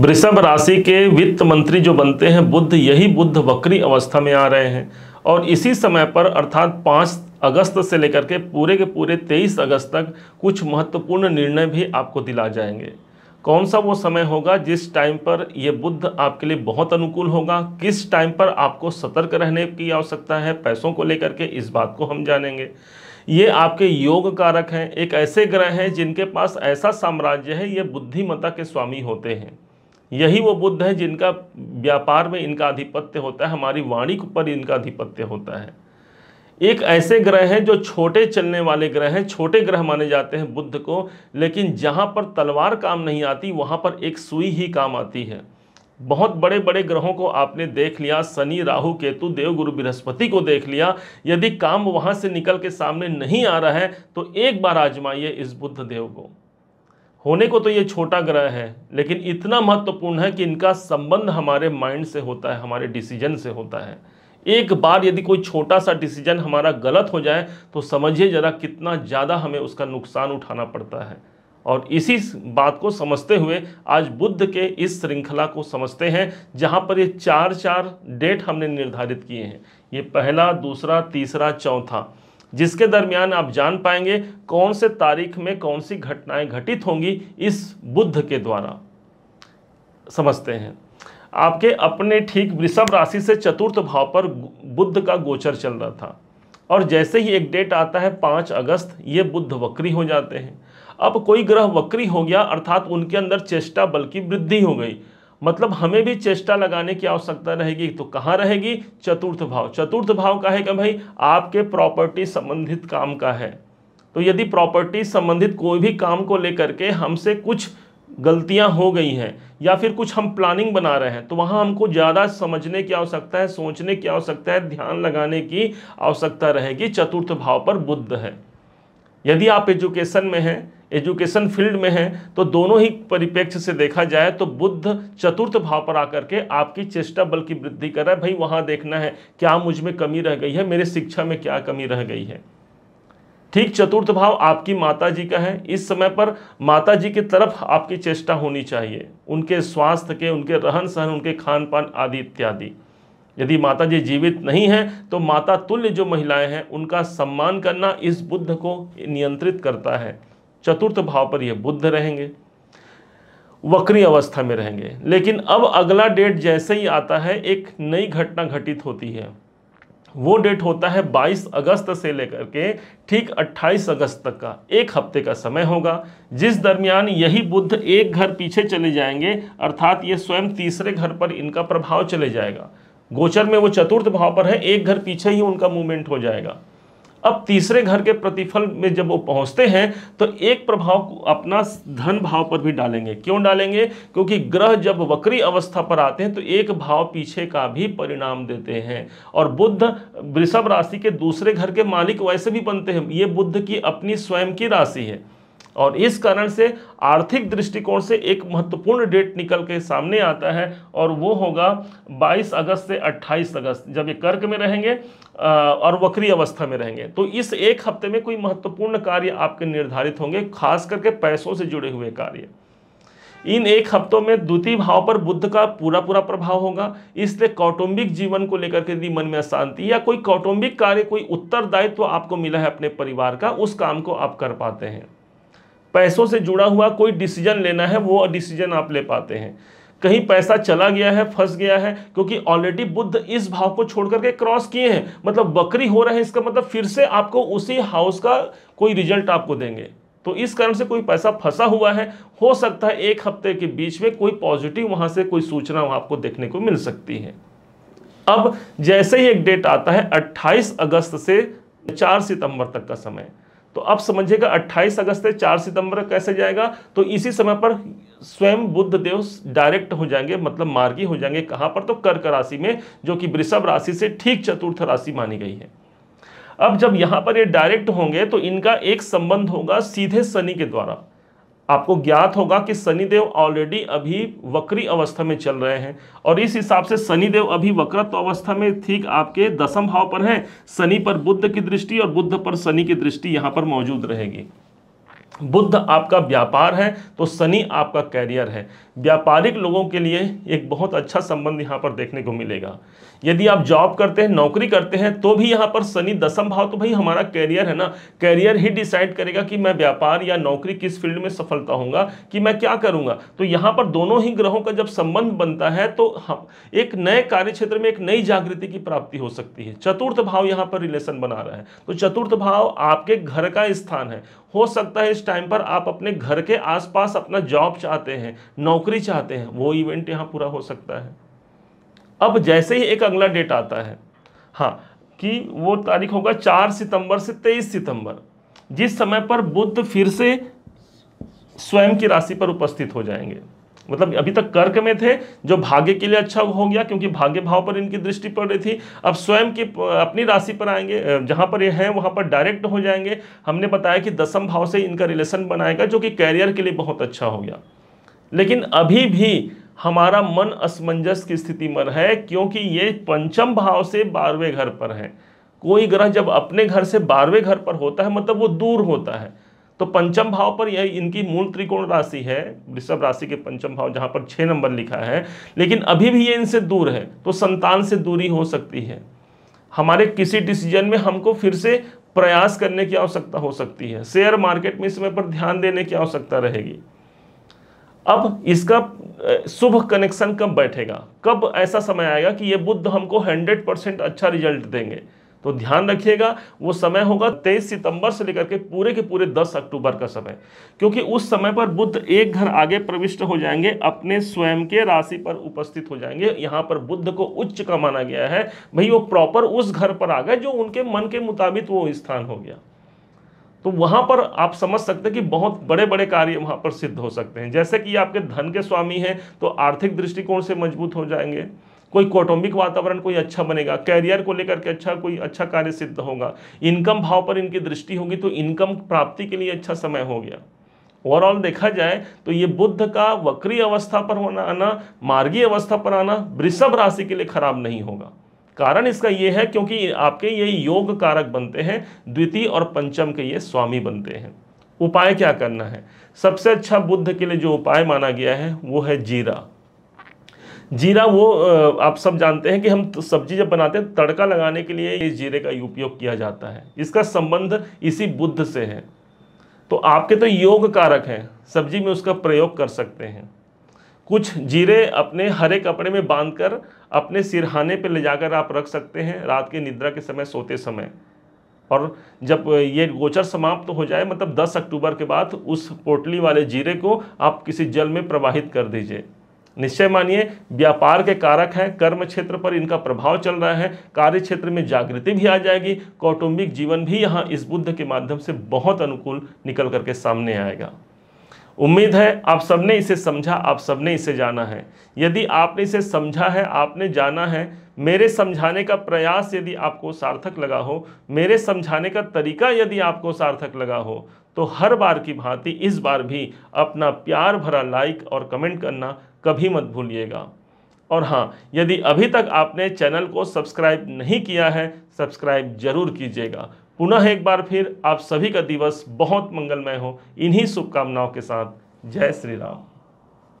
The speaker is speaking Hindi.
वृषभ राशि के वित्त मंत्री जो बनते हैं बुद्ध यही बुद्ध वक्री अवस्था में आ रहे हैं और इसी समय पर अर्थात पाँच अगस्त से लेकर के पूरे के पूरे तेईस अगस्त तक कुछ महत्वपूर्ण निर्णय भी आपको दिला जाएंगे कौन सा वो समय होगा जिस टाइम पर ये बुद्ध आपके लिए बहुत अनुकूल होगा किस टाइम पर आपको सतर्क रहने की आवश्यकता है पैसों को लेकर के इस बात को हम जानेंगे ये आपके योग कारक हैं एक ऐसे ग्रह हैं जिनके पास ऐसा साम्राज्य है ये बुद्धिमता के स्वामी होते हैं यही वो बुद्ध है जिनका व्यापार में इनका आधिपत्य होता है हमारी वाणी पर इनका आधिपत्य होता है एक ऐसे ग्रह हैं जो छोटे चलने वाले ग्रह हैं छोटे ग्रह माने जाते हैं बुद्ध को लेकिन जहाँ पर तलवार काम नहीं आती वहाँ पर एक सुई ही काम आती है बहुत बड़े बड़े ग्रहों को आपने देख लिया शनि राहु केतु देव गुरु बृहस्पति को देख लिया यदि काम वहाँ से निकल के सामने नहीं आ रहा है तो एक बार आजमाइए इस बुद्ध देव को होने को तो ये छोटा ग्रह है लेकिन इतना महत्वपूर्ण है कि इनका संबंध हमारे माइंड से होता है हमारे डिसीजन से होता है एक बार यदि कोई छोटा सा डिसीजन हमारा गलत हो जाए तो समझिए ज़रा कितना ज़्यादा हमें उसका नुकसान उठाना पड़ता है और इसी बात को समझते हुए आज बुद्ध के इस श्रृंखला को समझते हैं जहाँ पर ये चार चार डेट हमने निर्धारित किए हैं ये पहला दूसरा तीसरा चौथा जिसके दरमियान आप जान पाएंगे कौन से तारीख में कौन सी घटनाएं घटित होंगी इस बुद्ध के द्वारा समझते हैं आपके अपने ठीक वृषभ राशि से चतुर्थ भाव पर बुद्ध का गोचर चल रहा था और जैसे ही एक डेट आता है पाँच अगस्त ये बुद्ध वक्री हो जाते हैं अब कोई ग्रह वक्री हो गया अर्थात उनके अंदर चेष्टा बल की वृद्धि हो गई मतलब हमें भी चेष्टा लगाने की आवश्यकता रहेगी तो कहाँ रहेगी चतुर्थ भाव चतुर्थ भाव का है कि भाई आपके प्रॉपर्टी संबंधित काम का है तो यदि प्रॉपर्टी संबंधित कोई भी काम को लेकर के हमसे कुछ गलतियां हो गई हैं या फिर कुछ हम प्लानिंग बना रहे हैं तो वहाँ हमको ज़्यादा समझने की आवश्यकता है सोचने की आवश्यकता है ध्यान लगाने की आवश्यकता रहेगी चतुर्थ भाव पर बुद्ध है यदि आप एजुकेशन में हैं एजुकेशन फील्ड में हैं तो दोनों ही परिप्रेक्ष्य से देखा जाए तो बुद्ध चतुर्थ भाव पर आकर के आपकी चेष्टा बल की वृद्धि कर रहा है भाई वहाँ देखना है क्या मुझ में कमी रह गई है मेरे शिक्षा में क्या कमी रह गई है ठीक चतुर्थ भाव आपकी माता जी का है इस समय पर माता जी की तरफ आपकी चेष्टा होनी चाहिए उनके स्वास्थ्य के उनके रहन सहन उनके खान पान आदि इत्यादि यदि माता जी जीवित नहीं हैं तो माता तुल्य जो महिलाएं हैं उनका सम्मान करना इस बुद्ध को नियंत्रित करता है चतुर्थ भाव पर ये बुद्ध रहेंगे वक्री अवस्था में रहेंगे लेकिन अब अगला डेट जैसे ही आता है एक नई घटना घटित होती है वो डेट होता है 22 अगस्त से लेकर के ठीक 28 अगस्त तक का एक हफ्ते का समय होगा जिस दरमियान यही बुद्ध एक घर पीछे चले जाएंगे अर्थात ये स्वयं तीसरे घर पर इनका प्रभाव चले जाएगा गोचर में वो चतुर्थ भाव पर है एक घर पीछे ही उनका मूवमेंट हो जाएगा अब तीसरे घर के प्रतिफल में जब वो पहुंचते हैं तो एक प्रभाव अपना धन भाव पर भी डालेंगे क्यों डालेंगे क्योंकि ग्रह जब वक्री अवस्था पर आते हैं तो एक भाव पीछे का भी परिणाम देते हैं और बुद्ध वृषभ राशि के दूसरे घर के मालिक वैसे भी बनते हैं ये बुद्ध की अपनी स्वयं की राशि है और इस कारण से आर्थिक दृष्टिकोण से एक महत्वपूर्ण डेट निकल के सामने आता है और वो होगा 22 अगस्त से 28 अगस्त जब ये कर्क में रहेंगे और वक्री अवस्था में रहेंगे तो इस एक हफ्ते में कोई महत्वपूर्ण कार्य आपके निर्धारित होंगे खास करके पैसों से जुड़े हुए कार्य इन एक हफ्तों में द्वितीय भाव पर बुद्ध का पूरा पूरा प्रभाव होगा इसलिए कौटुंबिक जीवन को लेकर के यदि मन में अशांति या कोई कौटुंबिक कार्य कोई उत्तरदायित्व तो आपको मिला है अपने परिवार का उस काम को आप कर पाते हैं पैसों से जुड़ा हुआ कोई डिसीजन लेना है वो डिसीजन आप ले पाते हैं कहीं पैसा चला गया है फंस गया है क्योंकि ऑलरेडी बुद्ध इस भाव को छोड़ करके क्रॉस किए हैं मतलब बकरी हो रहे हैं इसका मतलब फिर से आपको उसी हाउस का कोई रिजल्ट आपको देंगे तो इस कारण से कोई पैसा फंसा हुआ है हो सकता है एक हफ्ते के बीच में कोई पॉजिटिव वहां से कोई सूचना आपको देखने को मिल सकती है अब जैसे ही एक डेट आता है 28 अगस्त से 4 सितंबर तक का समय तो अब समझिएगा 28 अगस्त से 4 सितंबर कैसे जाएगा तो इसी समय पर स्वयं बुद्ध देव डायरेक्ट हो जाएंगे मतलब मार्गी हो जाएंगे कहां पर तो कर्क राशि में जो कि वृषभ राशि से ठीक चतुर्थ राशि मानी गई है अब जब यहां पर ये डायरेक्ट होंगे तो इनका एक संबंध होगा सीधे शनि के द्वारा आपको ज्ञात होगा कि शनिदेव ऑलरेडी अभी वक्री अवस्था में चल रहे हैं और इस हिसाब से शनिदेव अभी वक्रत्व अवस्था में ठीक आपके दसम भाव पर हैं शनि पर बुद्ध की दृष्टि और बुद्ध पर शनि की दृष्टि यहाँ पर मौजूद रहेगी बुद्ध आपका व्यापार है तो शनि आपका कैरियर है व्यापारिक लोगों के लिए एक बहुत अच्छा संबंध यहाँ पर देखने को मिलेगा यदि आप जॉब करते हैं नौकरी करते हैं तो भी यहाँ पर शनि दसम भाव तो भाई हमारा कैरियर है ना कैरियर ही डिसाइड करेगा कि मैं व्यापार या नौकरी किस फील्ड में सफलता होगा कि मैं क्या करूँगा तो यहाँ पर दोनों ही ग्रहों का जब संबंध बनता है तो हम एक नए कार्य क्षेत्र में एक नई जागृति की प्राप्ति हो सकती है चतुर्थ भाव यहाँ पर रिलेशन बना रहा है तो चतुर्थ भाव आपके घर का स्थान है हो सकता है इस टाइम पर आप अपने घर के आसपास अपना जॉब चाहते हैं नौकरी चाहते हैं वो इवेंट यहाँ पूरा हो सकता है अब जैसे ही एक अगला डेट आता है हाँ कि वो तारीख होगा चार सितंबर से तेईस सितंबर जिस समय पर बुद्ध फिर से स्वयं की राशि पर उपस्थित हो जाएंगे मतलब अभी तक कर्क में थे जो भाग्य के लिए अच्छा हो गया क्योंकि भाग्य भाव पर इनकी दृष्टि पड़ रही थी अब स्वयं की अपनी राशि पर आएंगे जहाँ पर ये हैं वहाँ पर डायरेक्ट हो जाएंगे हमने बताया कि दसम भाव से इनका रिलेशन बनाएगा जो कि कैरियर के लिए बहुत अच्छा हो गया लेकिन अभी भी हमारा मन असमंजस की स्थिति में है क्योंकि ये पंचम भाव से बारहवें घर पर है कोई ग्रह जब अपने घर से बारहवें घर पर होता है मतलब वो दूर होता है तो पंचम भाव पर यह इनकी मूल त्रिकोण राशि है वृषभ राशि के पंचम भाव जहां पर छह नंबर लिखा है लेकिन अभी भी ये इनसे दूर है तो संतान से दूरी हो सकती है हमारे किसी डिसीजन में हमको फिर से प्रयास करने की आवश्यकता हो सकती है शेयर मार्केट में इस समय पर ध्यान देने की आवश्यकता रहेगी अब इसका शुभ कनेक्शन कब बैठेगा कब ऐसा समय आएगा कि ये बुद्ध हमको 100 परसेंट अच्छा रिजल्ट देंगे तो ध्यान रखिएगा वो समय होगा 23 सितंबर से लेकर के पूरे के पूरे 10 अक्टूबर का समय क्योंकि उस समय पर बुद्ध एक घर आगे प्रविष्ट हो जाएंगे अपने स्वयं के राशि पर उपस्थित हो जाएंगे यहाँ पर बुद्ध को उच्च का माना गया है भाई वो प्रॉपर उस घर पर आ गए जो उनके मन के मुताबिक वो स्थान हो गया तो वहां पर आप समझ सकते हैं कि बहुत बड़े बड़े कार्य वहां पर सिद्ध हो सकते हैं जैसे कि आपके धन के स्वामी हैं तो आर्थिक दृष्टिकोण से मजबूत हो जाएंगे कोई कौटुंबिक वातावरण कोई अच्छा बनेगा कैरियर को लेकर के अच्छा कोई अच्छा कार्य सिद्ध होगा इनकम भाव पर इनकी दृष्टि होगी तो इनकम प्राप्ति के लिए अच्छा समय हो गया ओवरऑल देखा जाए तो ये बुद्ध का वक्री अवस्था पर होना आना मार्गी अवस्था पर आना वृषभ राशि के लिए खराब नहीं होगा कारण इसका ये है क्योंकि आपके ये योग कारक बनते हैं द्वितीय और पंचम के ये स्वामी बनते हैं उपाय क्या करना है सबसे अच्छा बुद्ध के लिए जो उपाय माना गया है वो है जीरा जीरा वो आप सब जानते हैं कि हम सब्जी जब बनाते हैं तड़का लगाने के लिए इस जीरे का उपयोग किया जाता है इसका संबंध इसी बुद्ध से है तो आपके तो योग कारक हैं सब्जी में उसका प्रयोग कर सकते हैं कुछ जीरे अपने हरे कपड़े में बांधकर अपने सिरहाने पर ले जाकर आप रख सकते हैं रात के निद्रा के समय सोते समय और जब ये गोचर समाप्त तो हो जाए मतलब 10 अक्टूबर के बाद उस पोटली वाले जीरे को आप किसी जल में प्रवाहित कर दीजिए निश्चय मानिए व्यापार के कारक हैं कर्म क्षेत्र पर इनका प्रभाव चल रहा है कार्य क्षेत्र में जागृति भी आ जाएगी कौटुंबिक जीवन भी यहाँ इस बुद्ध के माध्यम से बहुत अनुकूल निकल करके सामने आएगा उम्मीद है आप सबने इसे समझा आप सबने इसे जाना है यदि आपने इसे समझा है आपने जाना है मेरे समझाने का प्रयास यदि आपको सार्थक लगा हो मेरे समझाने का तरीका यदि आपको सार्थक लगा हो तो हर बार की भांति इस बार भी अपना प्यार भरा लाइक और कमेंट करना कभी मत भूलिएगा और हाँ यदि अभी तक आपने चैनल को सब्सक्राइब नहीं किया है सब्सक्राइब जरूर कीजिएगा पुनः एक बार फिर आप सभी का दिवस बहुत मंगलमय हो इन्हीं शुभकामनाओं के साथ जय श्री राम